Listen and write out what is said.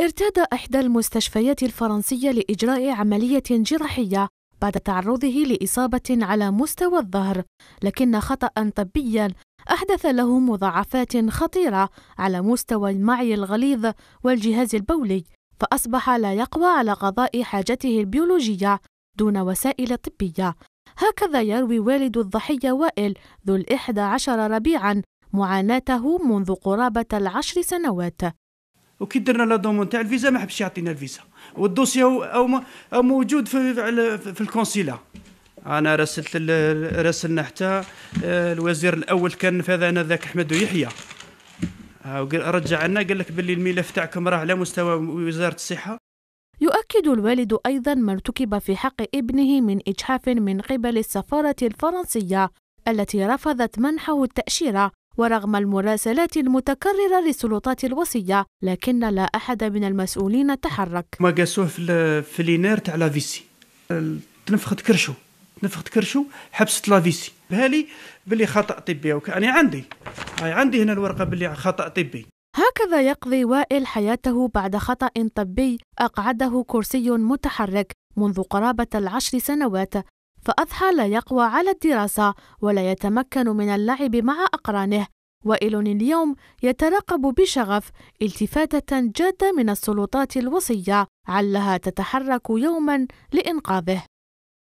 ارتاد إحدى المستشفيات الفرنسية لإجراء عملية جراحية بعد تعرضه لإصابة على مستوى الظهر، لكن خطأ طبيا أحدث له مضاعفات خطيرة على مستوى المعي الغليظ والجهاز البولي، فأصبح لا يقوى على قضاء حاجته البيولوجية دون وسائل طبية. هكذا يروي والد الضحية وائل ذو الإحدى عشر ربيعا معاناته منذ قرابة العشر سنوات وكي درنا لا دومون تاع الفيزا ما حبش يعطينا الفيزا والدوسي او او موجود في في الكونسيلا انا راسلت راسلنا حتى آه، الوزير الاول كان في هذا ذاك احمد يحيى آه، رجع لنا قال لك باللي الملف تاعكم راه على مستوى وزاره الصحه يؤكد الوالد ايضا ما ارتكب في حق ابنه من اجحاف من قبل السفاره الفرنسيه التي رفضت منحه التاشيره ورغم المراسلات المتكررة للسلطات الوصية لكن لا أحد من المسؤولين تحرك ما قاسوه في, في لينير تاع لافيسي تنفخت كرشو تنفخت كرشو حبست لافيسي بهالي باللي خطأ طبي وكاني أنا عندي هاي عندي هنا الورقة باللي خطأ طبي هكذا يقضي وائل حياته بعد خطأ طبي أقعده كرسي متحرك منذ قرابة العشر سنوات فأضحى لا يقوى على الدراسة ولا يتمكن من اللعب مع أقرانه وإيلون اليوم يترقب بشغف التفاتة جادة من السلطات الوصية علها تتحرك يوما لإنقاذه